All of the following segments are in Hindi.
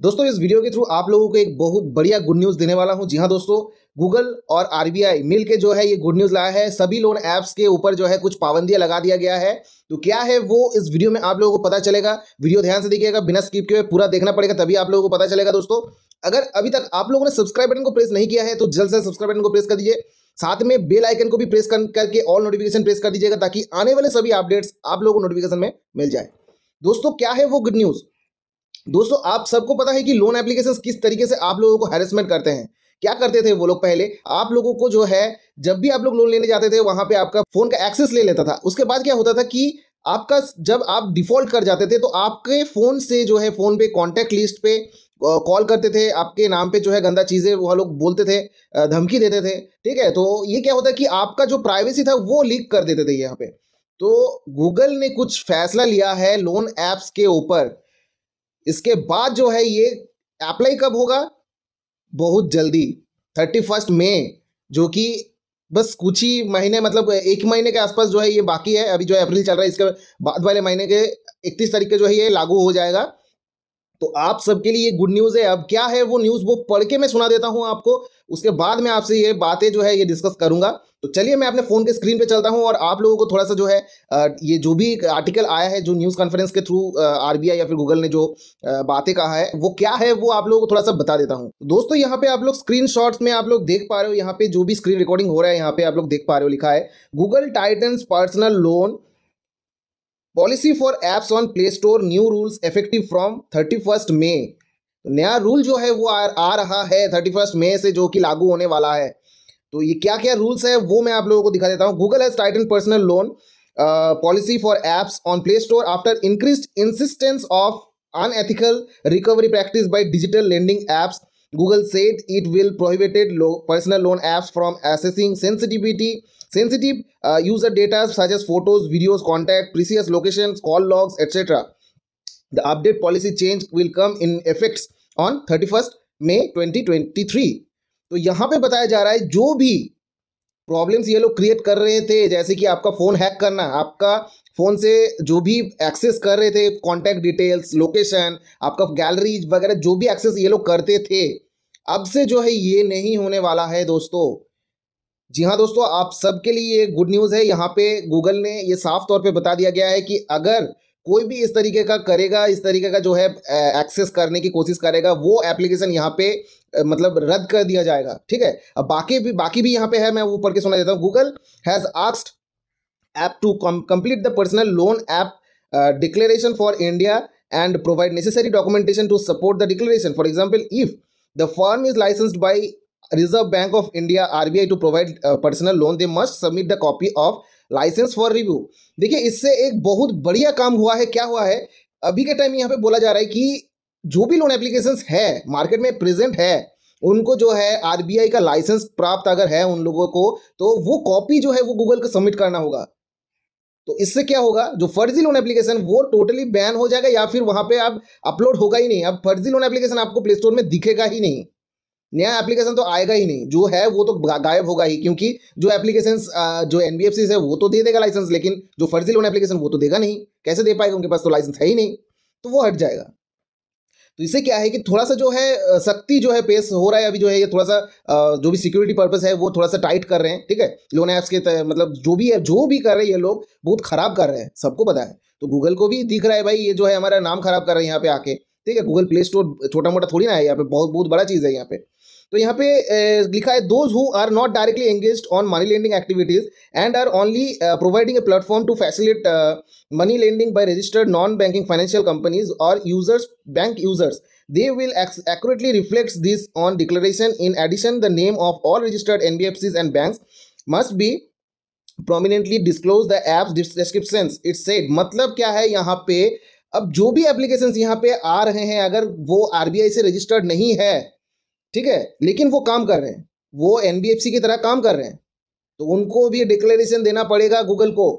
दोस्तों इस वीडियो के थ्रू आप लोगों को एक बहुत बढ़िया गुड न्यूज़ देने वाला हूं जी हां दोस्तों गूगल और आरबीआई मिल जो है ये गुड न्यूज़ लाया है सभी लोन ऐप्स के ऊपर जो है कुछ पाबंदियां लगा दिया गया है तो क्या है वो इस वीडियो में आप लोगों को पता चलेगा वीडियो ध्यान से देखिएगा बिना स्किप के पूरा देखना पड़ेगा तभी आप लोगों को पता चलेगा दोस्तों अगर अभी तक आप लोगों ने सब्सक्राइब बटन को प्रेस नहीं किया है तो जल्द से सब्सक्राइब बटन को प्रेस कर दीजिए साथ में बेल आइकन को भी प्रेस करके ऑल नोटिफिकेशन प्रेस कर दीजिएगा ताकि आने वाले सभी अपडेट्स आप लोगों को नोटिफिकेशन में मिल जाए दोस्तों क्या है वो गुड न्यूज़ दोस्तों आप सबको पता है कि लोन एप्लीकेशन किस तरीके से आप लोगों को हेरेसमेंट करते हैं क्या करते थे वो लोग पहले आप लोगों को जो है जब भी आप लोग लोन लेने जाते थे वहां पे आपका फोन का एक्सेस ले लेता था उसके बाद क्या होता था कि आपका जब आप डिफॉल्ट कर जाते थे तो आपके फ़ोन से जो है फ़ोन पे कॉन्टेक्ट लिस्ट पे कॉल करते थे आपके नाम पे जो है गंदा चीज़ें वह लोग बोलते थे धमकी देते थे ठीक है तो ये क्या होता है कि आपका जो प्राइवेसी था वो लीक कर देते थे यहाँ पे तो गूगल ने कुछ फैसला लिया है लोन ऐप्स के ऊपर इसके बाद जो है ये अप्लाई कब होगा बहुत जल्दी थर्टी फर्स्ट मे जो कि बस कुछ ही महीने मतलब एक महीने के आसपास जो है ये बाकी है अभी जो है अप्रैल चल रहा है इसके बाद वाले महीने के इकतीस तारीख के जो है ये लागू हो जाएगा तो आप सबके लिए गुड न्यूज़ है अब क्या है वो न्यूज़ वो पढ़ के मैं सुना देता हूं आपको उसके बाद में आपसे ये बातें जो है ये डिस्कस करूंगा तो चलिए मैं अपने फ़ोन के स्क्रीन पे चलता हूं और आप लोगों को थोड़ा सा जो है ये जो भी आर्टिकल आया है जो न्यूज़ कॉन्फ्रेंस के थ्रू आरबीआई या फिर गूगल ने जो बातें कहा है वो क्या है वो आप लोगों को थोड़ा सा बता देता हूँ दोस्तों यहाँ पे आप लोग स्क्रीन में आप लोग देख पा रहे हो यहाँ पे जो भी स्क्रीन रिकॉर्डिंग हो रहा है यहाँ पे आप लोग देख पा रहे हो लिखा है Google tightens personal loan policy for apps on Play Store new rules effective from thirty first May तो नया रूल जो है वो आ, आ रहा है थर्टी फर्स्ट मे से जो कि लागू होने वाला है तो ये क्या क्या रूल्स है वो मैं आप लोगों को दिखा देता हूँ Google has tighten personal loan policy for apps on Play Store after increase insistence of unethical recovery practice by digital lending apps Google set it will prohibited personal loan apps from accessing sensitivity Sensitive uh, user data such as photos, videos, contact, previous locations, call logs, etc. The update policy change will come in effects on 31st May 2023. तो यहाँ पे बताया जा रहा है जो भी प्रॉब्लम्स ये लोग क्रिएट कर रहे थे जैसे कि आपका फ़ोन हैक करना आपका फ़ोन से जो भी एक्सेस कर रहे थे कॉन्टैक्ट डिटेल्स लोकेशन आपका गैलरीज वगैरह जो भी एक्सेस ये लोग करते थे अब से जो है ये नहीं होने वाला है दोस्तों जी हाँ दोस्तों आप सबके लिए ये गुड न्यूज़ है यहाँ पे गूगल ने ये साफ तौर पे बता दिया गया है कि अगर कोई भी इस तरीके का करेगा इस तरीके का जो है एक्सेस करने की कोशिश करेगा वो एप्लीकेशन यहाँ पे मतलब रद्द कर दिया जाएगा ठीक है अब बाकी भी बाकी भी यहाँ पे है मैं वो पढ़ के सुना देता हूँ Google has asked app to complete the personal loan app declaration for India and provide necessary documentation to support the declaration for example if the form is licensed by Reserve Bank of India RBI to provide uh, personal loan they must submit the copy of license for review देखिए इससे एक बहुत बढ़िया काम हुआ है क्या हुआ है अभी के टाइम यहाँ पे बोला जा रहा है कि जो भी लोन एप्लीकेशन है मार्केट में प्रेजेंट है उनको जो है आरबीआई का लाइसेंस प्राप्त अगर है उन लोगों को तो वो कॉपी जो है वो गूगल को सबमिट करना होगा तो इससे क्या होगा जो फर्जी लोन एप्लीकेशन वो टोटली बैन हो जाएगा या फिर वहां पे आप अपलोड होगा ही नहीं अब फर्जी लोन एप्लीकेशन आपको प्ले स्टोर में दिखेगा ही नहीं नया एप्लीकेशन तो आएगा ही नहीं जो है वो तो गायब होगा ही क्योंकि जो एप्लीकेशन जो एन है वो तो दे देगा लाइसेंस लेकिन जो फर्जी लोन एप्लीकेशन वो तो देगा नहीं कैसे दे पाएगा उनके पास तो लाइसेंस है ही नहीं तो वो हट जाएगा तो इससे क्या है कि थोड़ा सा जो है सख्ती जो है पेश हो रहा है अभी जो है ये थोड़ा सा जो भी सिक्योरिटी पर्पज है वो थोड़ा सा टाइट कर रहे हैं ठीक है लोन ऐप्स के मतलब जो भी है जो भी कर रहे हैं ये लोग बहुत खराब कर रहे हैं सबको पता है तो गूगल को भी दिख रहा है भाई ये जो है हमारा नाम खराब कर रहे हैं यहाँ पे आके ठीक है गूगल प्ले स्टोर छोटा मोटा थोड़ी ना है यहाँ पे बहुत बहुत बड़ा चीज़ है यहाँ पे तो यहाँ पे लिखा है those who are not directly engage on money lending activities and are only providing a platform to facilitate money lending by registered non banking financial companies और users bank users they will accurately reflect this on declaration in addition the name of all registered N and bank must be prominently disclose the apps description it said मतलब क्या है यहाँ पे अब जो भी एप्लीकेशन यहाँ पे आ रहे हैं अगर वो आर से रजिस्टर्ड नहीं है ठीक है लेकिन वो काम कर रहे हैं वो एन की तरह काम कर रहे हैं तो उनको भी डिक्लेरेशन देना पड़ेगा गूगल को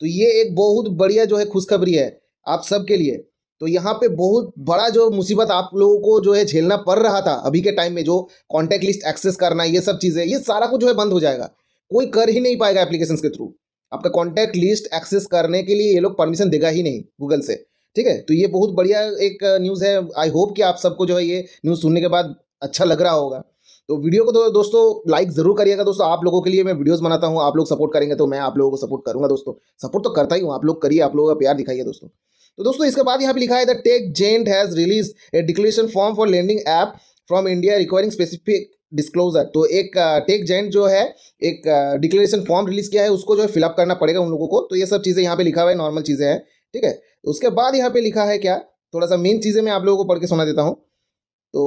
तो ये एक बहुत बढ़िया जो है खुशखबरी है आप सबके लिए तो यहाँ पे बहुत बड़ा जो मुसीबत आप लोगों को जो है झेलना पड़ रहा था अभी के टाइम में जो कॉन्टैक्ट लिस्ट एक्सेस करना ये सब चीज़ें ये सारा कुछ जो है बंद हो जाएगा कोई कर ही नहीं पाएगा एप्लीकेशन के थ्रू आपका कॉन्टैक्ट लिस्ट एक्सेस करने के लिए ये लोग परमिशन देगा ही नहीं गूगल से ठीक है तो ये बहुत बढ़िया एक न्यूज़ है आई होप कि आप सबको जो है ये न्यूज़ सुनने के बाद अच्छा लग रहा होगा तो वीडियो को तो दोस्तों लाइक ज़रूर करिएगा दोस्तों आप लोगों के लिए मैं वीडियोस बनाता हूँ आप लोग सपोर्ट करेंगे तो मैं आप लोगों को सपोर्ट करूंगा दोस्तों सपोर्ट तो करता ही हूँ आप लोग करिए आप लोगों का प्यार दिखाइए दोस्तों तो दोस्तों इसके बाद यहाँ पे लिखा है the tech giant has release a declaration form for lending app from India requiring specific disclosure तो एक टेक जेंट जो है एक डिक्लेरेशन फॉर्म रिलीज किया है उसको जो है फिलअप करना पड़ेगा उन लोगों को तो ये सब चीज़ें यहाँ पे लिखा हुआ है नॉर्मल चीज़ें हैं ठीक है उसके बाद यहाँ पे लिखा है क्या थोड़ा सा मेन चीज़ें मैं आप लोगों को पढ़ के सुना देता हूँ तो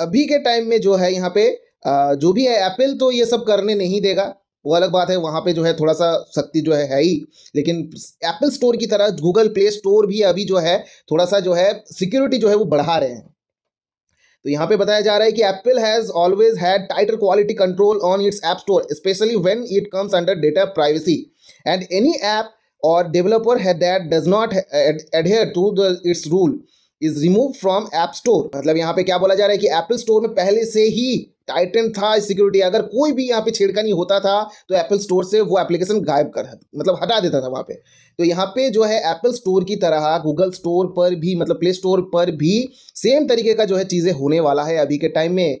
अभी के टाइम में जो है यहाँ पे जो भी है एप्पल तो ये सब करने नहीं देगा वो अलग बात है वहाँ पे जो है थोड़ा सा शक्ति जो है है ही लेकिन एप्पल स्टोर की तरह गूगल प्ले स्टोर भी अभी जो है थोड़ा सा जो है सिक्योरिटी जो है वो बढ़ा रहे हैं तो यहाँ पे बताया जा रहा है कि Apple has always had tighter quality control on its app store specially when it comes under data privacy and any app or developer है that does not adhere to the its rule is remove from app store मतलब यहाँ पे क्या बोला जा रहा है कि एप्पल स्टोर में पहले से ही टाइटन था सिक्योरिटी अगर कोई भी यहाँ पे छेड़खानी होता था तो एप्पल स्टोर से वो एप्लीकेशन गायब कर मतलब हटा देता था वहाँ पे तो यहाँ पे जो है एप्पल स्टोर की तरह गूगल स्टोर पर भी मतलब प्ले स्टोर पर भी सेम तरीके का जो है चीज़ें होने वाला है अभी के टाइम में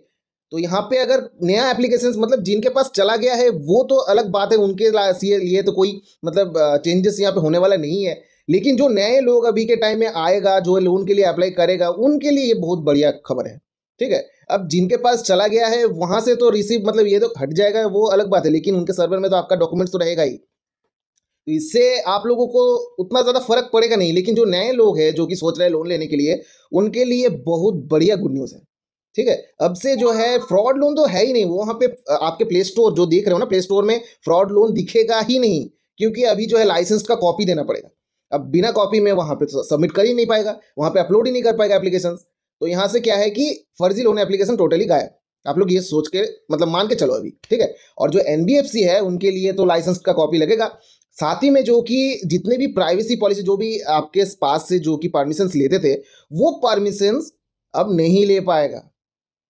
तो यहाँ पे अगर नया एप्लीकेशन मतलब जिनके पास चला गया है वो तो अलग बात है उनके लिए तो कोई मतलब चेंजेस यहाँ पे होने वाला नहीं है लेकिन जो नए लोग अभी के टाइम में आएगा जो लोन के लिए अप्लाई करेगा उनके लिए ये बहुत बढ़िया खबर है ठीक है अब जिनके पास चला गया है वहां से तो रिसीव मतलब ये तो हट जाएगा वो अलग बात है लेकिन उनके सर्वर में तो आपका डॉक्यूमेंट्स तो रहेगा ही तो इससे आप लोगों को उतना ज़्यादा फर्क पड़ेगा नहीं लेकिन जो नए लोग हैं जो कि सोच रहे हैं लोन लेने के लिए उनके लिए बहुत बढ़िया गुड न्यूज़ है ठीक है अब से जो है फ्रॉड लोन तो है ही नहीं वो पे आपके प्ले स्टोर जो देख रहे हो ना प्ले स्टोर में फ्रॉड लोन दिखेगा ही नहीं क्योंकि अभी जो है लाइसेंस का कॉपी देना पड़ेगा अब बिना कॉपी में वहाँ पे सबमिट कर ही नहीं पाएगा वहाँ पे अपलोड ही नहीं कर पाएगा एप्लीकेशन तो यहाँ से क्या है कि फर्जी लोन एप्लीकेशन टोटली गायब आप लोग ये सोच के मतलब मान के चलो अभी ठीक है और जो एन है उनके लिए तो लाइसेंस का कॉपी लगेगा साथ ही में जो कि जितने भी प्राइवेसी पॉलिसी जो भी आपके पास से जो कि परमिशन लेते थे वो परमिशन अब नहीं ले पाएगा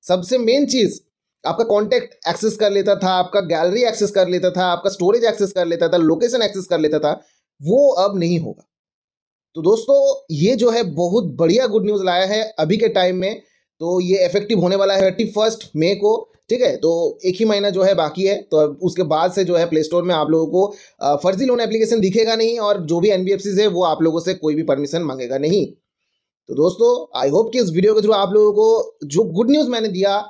सबसे मेन चीज़ आपका कॉन्टैक्ट एक्सेस कर लेता था आपका गैलरी एक्सेस कर लेता था आपका स्टोरेज एक्सेस कर लेता था लोकेशन एक्सेस कर लेता था वो अब नहीं होगा तो दोस्तों ये जो है बहुत बढ़िया गुड न्यूज़ लाया है अभी के टाइम में तो ये इफेक्टिव होने वाला है थर्टी फर्स्ट मे को ठीक है तो एक ही महीना जो है बाकी है तो उसके बाद से जो है प्ले स्टोर में आप लोगों को फर्जी लोन एप्लीकेशन दिखेगा नहीं और जो भी एन है वो आप लोगों से कोई भी परमिशन मांगेगा नहीं तो दोस्तों आई होप कि इस वीडियो के थ्रू आप लोगों को जो गुड न्यूज़ मैंने दिया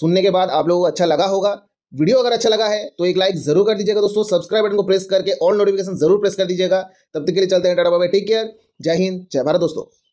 सुनने के बाद आप लोगों को अच्छा लगा होगा वीडियो अगर अच्छा लगा है तो एक लाइक जरूर कर दीजिएगा दोस्तों सब्सक्राइब बटन को प्रेस करके ऑल नोटिफिकेशन जरूर प्रेस कर दीजिएगा तब तक के लिए चलते हैं टाटा बाबा टेक केयर जय हिंद जय भारत दोस्तों